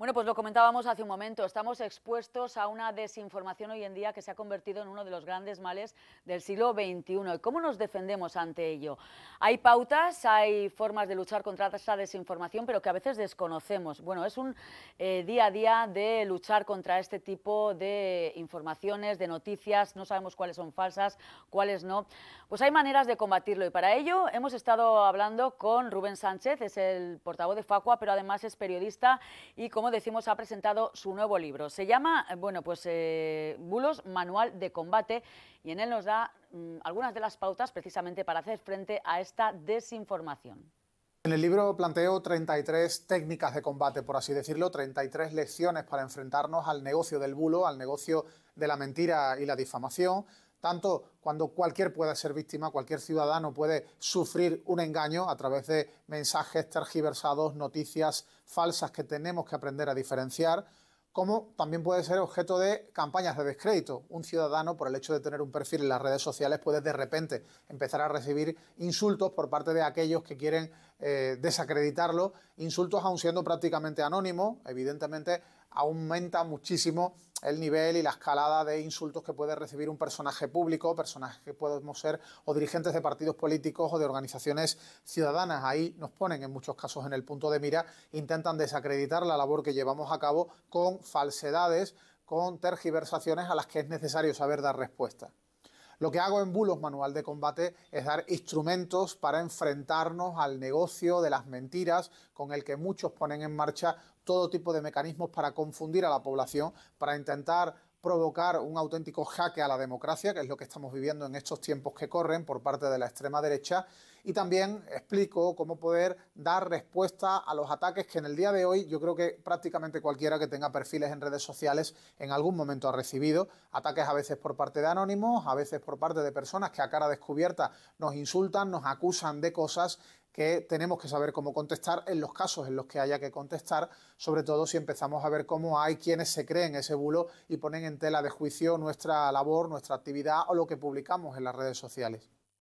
Bueno, pues lo comentábamos hace un momento, estamos expuestos a una desinformación hoy en día que se ha convertido en uno de los grandes males del siglo XXI. ¿Y cómo nos defendemos ante ello? Hay pautas, hay formas de luchar contra esa desinformación, pero que a veces desconocemos. Bueno, es un eh, día a día de luchar contra este tipo de informaciones, de noticias, no sabemos cuáles son falsas, cuáles no. Pues hay maneras de combatirlo y para ello hemos estado hablando con Rubén Sánchez, es el portavoz de Facua, pero además es periodista y como decimos, ha presentado su nuevo libro. Se llama, eh, bueno, pues eh, Bulos, Manual de Combate, y en él nos da mm, algunas de las pautas precisamente para hacer frente a esta desinformación. En el libro planteo 33 técnicas de combate, por así decirlo, 33 lecciones para enfrentarnos al negocio del bulo, al negocio de la mentira y la difamación, tanto cuando cualquier puede ser víctima, cualquier ciudadano puede sufrir un engaño a través de mensajes tergiversados, noticias falsas que tenemos que aprender a diferenciar, como también puede ser objeto de campañas de descrédito. Un ciudadano, por el hecho de tener un perfil en las redes sociales, puede de repente empezar a recibir insultos por parte de aquellos que quieren eh, desacreditarlo, insultos aun siendo prácticamente anónimos, evidentemente aumenta muchísimo el nivel y la escalada de insultos que puede recibir un personaje público, personajes que podemos ser o dirigentes de partidos políticos o de organizaciones ciudadanas. Ahí nos ponen en muchos casos en el punto de mira, intentan desacreditar la labor que llevamos a cabo con falsedades, con tergiversaciones a las que es necesario saber dar respuesta. Lo que hago en Bulos Manual de Combate es dar instrumentos para enfrentarnos al negocio de las mentiras con el que muchos ponen en marcha todo tipo de mecanismos para confundir a la población, para intentar provocar un auténtico jaque a la democracia, que es lo que estamos viviendo en estos tiempos que corren por parte de la extrema derecha, y también explico cómo poder dar respuesta a los ataques que en el día de hoy yo creo que prácticamente cualquiera que tenga perfiles en redes sociales en algún momento ha recibido, ataques a veces por parte de anónimos, a veces por parte de personas que a cara descubierta nos insultan, nos acusan de cosas que tenemos que saber cómo contestar en los casos en los que haya que contestar, sobre todo si empezamos a ver cómo hay quienes se creen ese bulo y ponen en tela de juicio nuestra labor, nuestra actividad o lo que publicamos en las redes sociales.